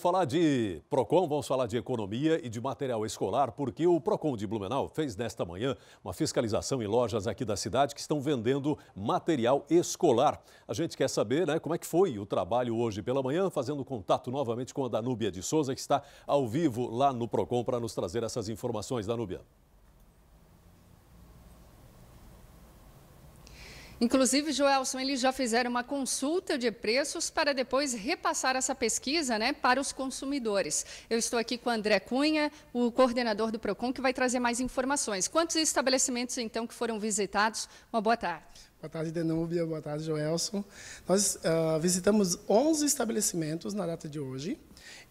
Falar de Procon, vamos falar de economia e de material escolar, porque o Procon de Blumenau fez nesta manhã uma fiscalização em lojas aqui da cidade que estão vendendo material escolar. A gente quer saber né, como é que foi o trabalho hoje pela manhã, fazendo contato novamente com a Danúbia de Souza, que está ao vivo lá no Procon para nos trazer essas informações, Danúbia. Inclusive, Joelson, eles já fizeram uma consulta de preços para depois repassar essa pesquisa né, para os consumidores. Eu estou aqui com o André Cunha, o coordenador do PROCON, que vai trazer mais informações. Quantos estabelecimentos, então, que foram visitados? Uma boa tarde. Boa tarde, Denúbia. Boa tarde, Joelson. Nós uh, visitamos 11 estabelecimentos na data de hoje.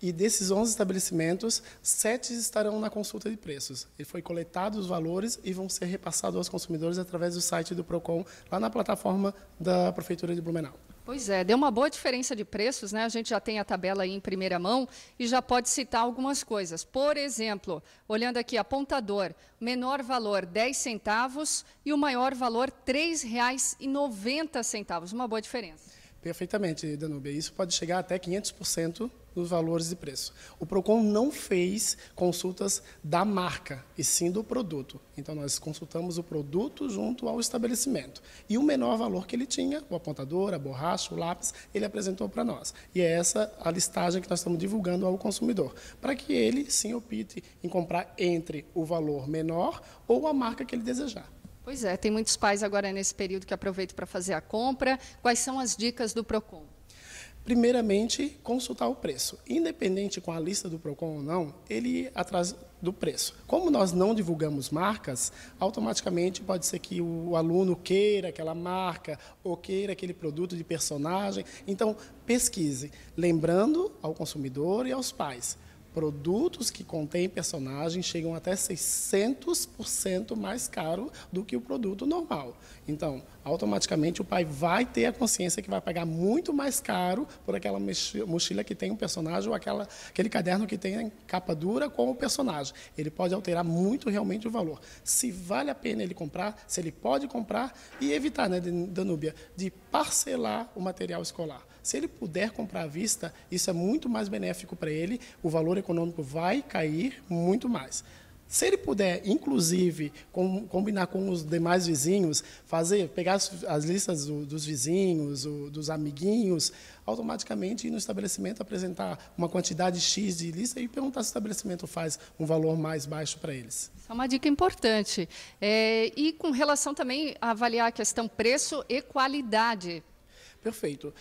E desses 11 estabelecimentos, sete estarão na consulta de preços. E foi coletado os valores e vão ser repassados aos consumidores através do site do Procon, lá na plataforma da Prefeitura de Blumenau. Pois é, deu uma boa diferença de preços, né? A gente já tem a tabela aí em primeira mão e já pode citar algumas coisas. Por exemplo, olhando aqui, apontador, menor valor 10 centavos e o maior valor R$ 3,90. Uma boa diferença. Perfeitamente, Danúbia. Isso pode chegar até 500% nos valores de preço. O Procon não fez consultas da marca, e sim do produto. Então, nós consultamos o produto junto ao estabelecimento. E o menor valor que ele tinha, o apontador, a borracha, o lápis, ele apresentou para nós. E é essa a listagem que nós estamos divulgando ao consumidor, para que ele sim opte em comprar entre o valor menor ou a marca que ele desejar. Pois é, tem muitos pais agora nesse período que aproveitam para fazer a compra. Quais são as dicas do PROCON? Primeiramente, consultar o preço. Independente com a lista do PROCON ou não, ele atrás do preço. Como nós não divulgamos marcas, automaticamente pode ser que o aluno queira aquela marca ou queira aquele produto de personagem. Então, pesquise, lembrando ao consumidor e aos pais. Produtos que contêm personagens chegam até 600% mais caro do que o produto normal. Então, automaticamente o pai vai ter a consciência que vai pagar muito mais caro por aquela mochila que tem um personagem ou aquela, aquele caderno que tem capa dura com o personagem. Ele pode alterar muito realmente o valor. Se vale a pena ele comprar, se ele pode comprar e evitar, né, Danúbia, de parcelar o material escolar. Se ele puder comprar à vista, isso é muito mais benéfico para ele, o valor é econômico vai cair muito mais. Se ele puder, inclusive, com, combinar com os demais vizinhos, fazer, pegar as, as listas do, dos vizinhos, o, dos amiguinhos, automaticamente ir no estabelecimento apresentar uma quantidade X de lista e perguntar se o estabelecimento faz um valor mais baixo para eles. Isso é uma dica importante. É, e com relação também a avaliar a questão preço e qualidade. Perfeito.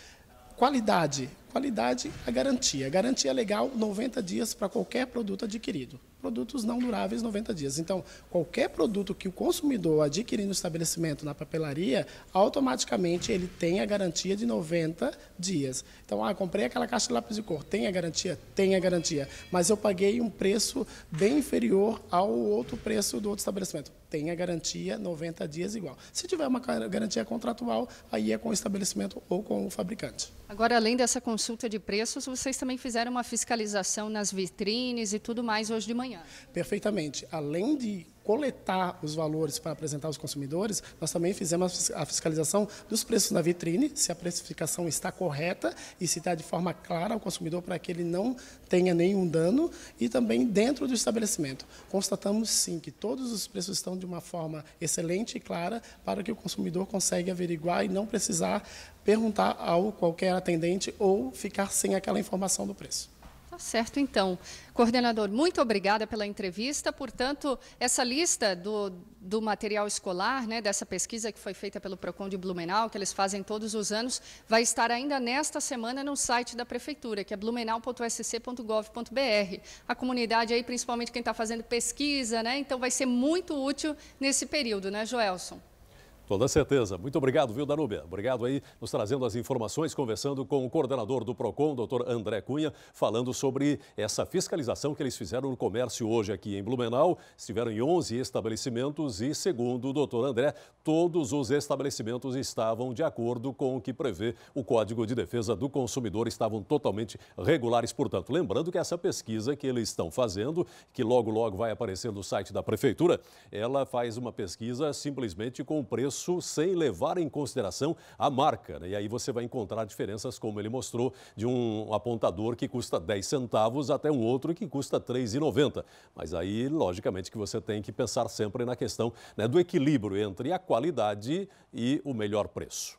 Qualidade. Qualidade, a é garantia. garantia legal, 90 dias para qualquer produto adquirido. Produtos não duráveis, 90 dias. Então, qualquer produto que o consumidor adquirir no estabelecimento, na papelaria, automaticamente ele tem a garantia de 90 dias. Então, ah, comprei aquela caixa de lápis de cor, tem a garantia? Tem a garantia. Mas eu paguei um preço bem inferior ao outro preço do outro estabelecimento tem a garantia 90 dias igual. Se tiver uma garantia contratual, aí é com o estabelecimento ou com o fabricante. Agora, além dessa consulta de preços, vocês também fizeram uma fiscalização nas vitrines e tudo mais hoje de manhã. Perfeitamente. Além de coletar os valores para apresentar aos consumidores, nós também fizemos a fiscalização dos preços na vitrine, se a precificação está correta e se está de forma clara ao consumidor para que ele não tenha nenhum dano, e também dentro do estabelecimento. Constatamos sim que todos os preços estão de uma forma excelente e clara para que o consumidor consiga averiguar e não precisar perguntar ao qualquer atendente ou ficar sem aquela informação do preço certo então. Coordenador, muito obrigada pela entrevista. Portanto, essa lista do, do material escolar, né, dessa pesquisa que foi feita pelo PROCON de Blumenau, que eles fazem todos os anos, vai estar ainda nesta semana no site da Prefeitura, que é blumenau.sc.gov.br. A comunidade aí, principalmente quem está fazendo pesquisa, né, então vai ser muito útil nesse período, né, Joelson? Toda certeza. Muito obrigado, viu, Danúbia? Obrigado aí nos trazendo as informações, conversando com o coordenador do PROCON, doutor André Cunha, falando sobre essa fiscalização que eles fizeram no comércio hoje aqui em Blumenau. Estiveram em 11 estabelecimentos e, segundo o doutor André, todos os estabelecimentos estavam de acordo com o que prevê o Código de Defesa do Consumidor, estavam totalmente regulares, portanto. Lembrando que essa pesquisa que eles estão fazendo, que logo, logo vai aparecer no site da Prefeitura, ela faz uma pesquisa simplesmente com o preço preço sem levar em consideração a marca. Né? E aí você vai encontrar diferenças, como ele mostrou, de um apontador que custa 10 centavos até um outro que custa 3,90. Mas aí, logicamente, que você tem que pensar sempre na questão né, do equilíbrio entre a qualidade e o melhor preço.